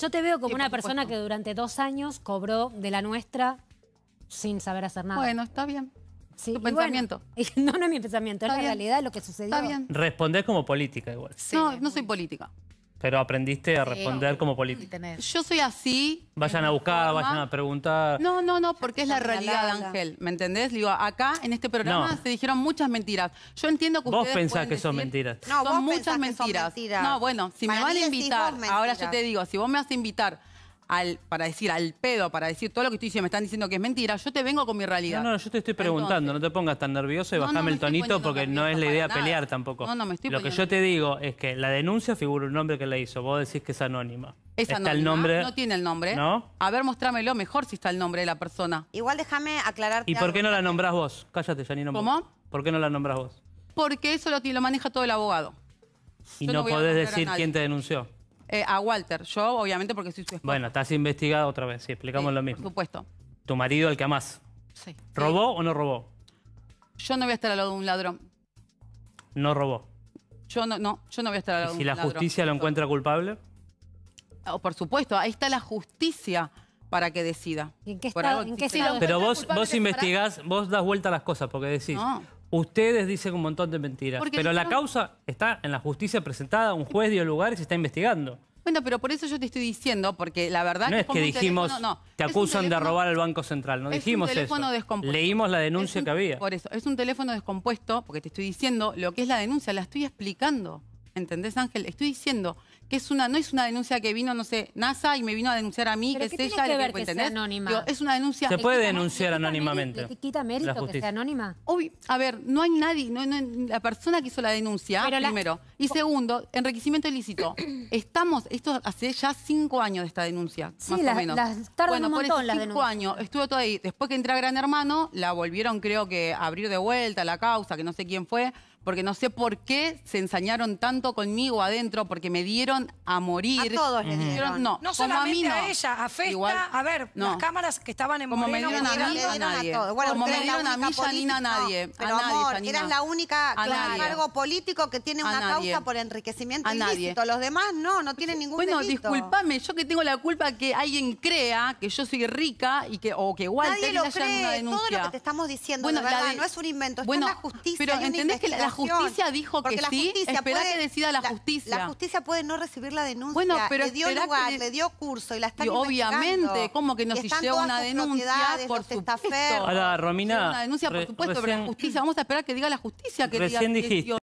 Yo te veo como una persona que durante dos años cobró de la nuestra sin saber hacer nada. Bueno, está bien. Sí, tu pensamiento. no, no es mi pensamiento, es la realidad de lo que sucedió. Está bien. Respondés como política igual. no, no soy política. Pero aprendiste a responder como político. Yo soy así. Vayan a buscar, vayan a preguntar. No, no, no, porque es la realidad, Ángel. ¿Me entendés? Digo, acá en este programa se dijeron muchas mentiras. Yo entiendo que Vos pensás que son mentiras. No, son vos muchas son mentiras. No, bueno, si me van a invitar, ahora yo te digo, si vos me vas a invitar para decir al pedo, para decir todo lo que estoy diciendo, me están diciendo que es mentira, yo te vengo con mi realidad. No, no, yo te estoy preguntando, no te pongas tan nervioso y bajame el tonito porque no es la idea pelear tampoco. No, no, me estoy Lo que yo te digo es que la denuncia figura un nombre que la hizo, vos decís que es anónima. Es anónima, el nombre, no tiene el nombre. ¿No? A ver, mostrámelo mejor si está el nombre de la persona. Igual déjame aclararte. ¿Y por qué no la nombrás vos? Cállate, Janino. ¿Cómo? ¿Por qué no la nombrás vos? Porque eso lo, lo maneja todo el abogado. Y no podés decir quién te denunció. Eh, a Walter. Yo, obviamente, porque soy su esposa. Bueno, estás investigada otra vez, sí, explicamos lo mismo. Por supuesto. Tu marido, el que amás, Sí. ¿robó o no robó? Yo no voy a estar al lado de un ladrón. No robó. Yo no, no, yo no voy a estar al lado ¿Y si la justicia lo encuentra culpable? Oh, por supuesto, ahí está la justicia para que decida. ¿En qué Pero vos, vos investigás, vos das vuelta a las cosas porque decís, Ustedes dicen un montón de mentiras, pero la causa está en la justicia presentada, un juez dio lugar y se está investigando. Bueno, pero por eso yo te estoy diciendo, porque la verdad No es que dijimos, que te acusan de robar al Banco Central, no es un teléfono descompuesto. Leímos la denuncia que había. Por eso, es un teléfono descompuesto, porque te estoy diciendo lo que es la denuncia, la estoy explicando. ¿Entendés, Ángel? Estoy diciendo que es una, no es una denuncia que vino, no sé, NASA y me vino a denunciar a mí, que es ella, que ver que sea anónima? es una denuncia... ¿Se puede denunciar anónimamente? ¿Te quita mérito que sea anónima? a ver, no hay nadie, no, la persona que hizo la denuncia, primero... Y segundo, enriquecimiento ilícito. Estamos, esto hace ya cinco años de esta denuncia, sí, más o menos. bueno, un por montón, cinco años estuvo todo ahí. Después que entré a Gran Hermano, la volvieron, creo que, a abrir de vuelta la causa, que no sé quién fue, porque no sé por qué se ensañaron tanto conmigo adentro, porque me dieron a morir. A todos le dieron. No, no solamente a, mí no. a, ella, a Festa, a ver, las cámaras que estaban en Como Moreno, me dieron a mí, a nadie. Como me dieron a mí, Janina, a nadie. Pero, a nadie, amor, eras la única, a cargo político que tiene una causa por enriquecimiento ilícito. Los demás no, no tienen ningún Bueno, delito. discúlpame, yo que tengo la culpa que alguien crea que yo soy rica y que o que igual Nadie lo una denuncia. Todo lo que te estamos diciendo, bueno, verdad, no es un invento, bueno, está en la justicia. Pero entendés que la justicia dijo que sí, espera que decida la, justicia. La justicia puede no recibir la denuncia. Bueno, pero le dio lugar, le dio curso y la están y Obviamente, ¿cómo que no si llega una denuncia? Por supuesto. Ahora, Romina. Una denuncia, por supuesto, pero la justicia, vamos a esperar que diga la justicia que recién diga dijiste,